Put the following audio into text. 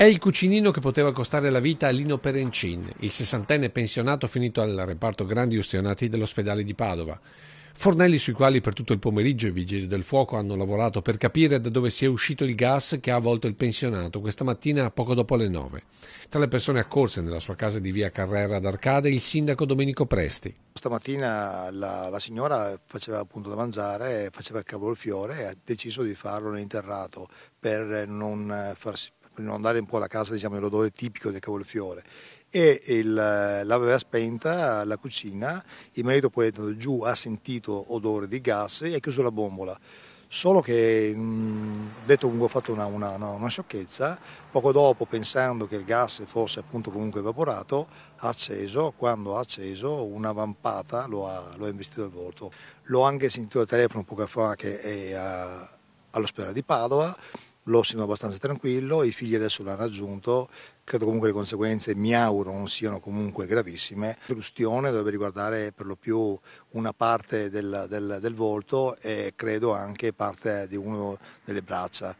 È il cucinino che poteva costare la vita a Lino Perencin, il sessantenne pensionato finito al reparto grandi ustionati dell'ospedale di Padova. Fornelli sui quali per tutto il pomeriggio i vigili del fuoco hanno lavorato per capire da dove sia uscito il gas che ha avvolto il pensionato questa mattina poco dopo le nove. Tra le persone accorse nella sua casa di via Carrera ad Arcade il sindaco Domenico Presti. Stamattina la, la signora faceva appunto da mangiare, faceva il cavolfiore e ha deciso di farlo nell'interrato per non farsi per andare un po' alla casa diciamo, dell'odore tipico del cavolfiore e il, l'aveva spenta la cucina, il marito poi è andato giù, ha sentito odore di gas e ha chiuso la bombola. Solo che, detto comunque, ho fatto una, una, una, sciocchezza, poco dopo, pensando che il gas fosse appunto comunque evaporato, ha acceso, quando ha acceso, una vampata lo ha, lo ha investito al volto. L'ho anche sentito al telefono poco fa che è a, all'ospedale di Padova, l'ossino abbastanza tranquillo, i figli adesso l'hanno raggiunto, credo comunque le conseguenze, mi auguro, non siano comunque gravissime. L'ustione dovrebbe riguardare per lo più una parte del, del, del volto e credo anche parte di uno delle braccia.